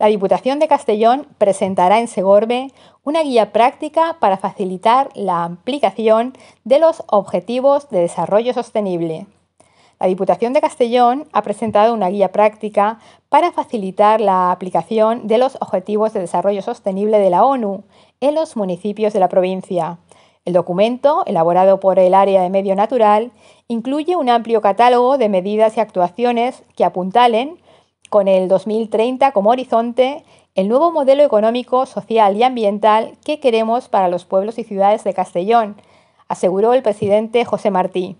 La Diputación de Castellón presentará en Segorbe una guía práctica para facilitar la aplicación de los Objetivos de Desarrollo Sostenible. La Diputación de Castellón ha presentado una guía práctica para facilitar la aplicación de los Objetivos de Desarrollo Sostenible de la ONU en los municipios de la provincia. El documento, elaborado por el Área de Medio Natural, incluye un amplio catálogo de medidas y actuaciones que apuntalen con el 2030 como horizonte el nuevo modelo económico, social y ambiental que queremos para los pueblos y ciudades de Castellón, aseguró el presidente José Martí.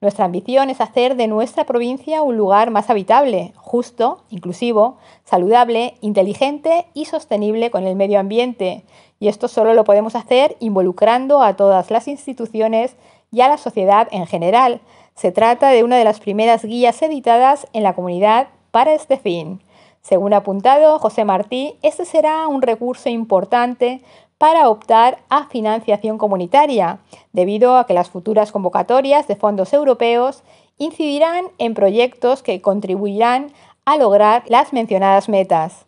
Nuestra ambición es hacer de nuestra provincia un lugar más habitable, justo, inclusivo, saludable, inteligente y sostenible con el medio ambiente. Y esto solo lo podemos hacer involucrando a todas las instituciones y a la sociedad en general. Se trata de una de las primeras guías editadas en la comunidad para este fin. Según ha apuntado José Martí, este será un recurso importante para optar a financiación comunitaria, debido a que las futuras convocatorias de fondos europeos incidirán en proyectos que contribuirán a lograr las mencionadas metas.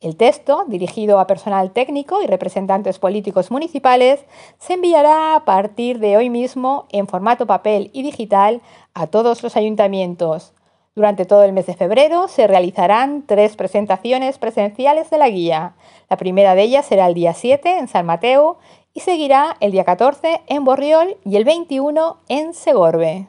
El texto, dirigido a personal técnico y representantes políticos municipales, se enviará a partir de hoy mismo en formato papel y digital a todos los ayuntamientos. Durante todo el mes de febrero se realizarán tres presentaciones presenciales de la guía. La primera de ellas será el día 7 en San Mateo y seguirá el día 14 en Borriol y el 21 en Segorbe.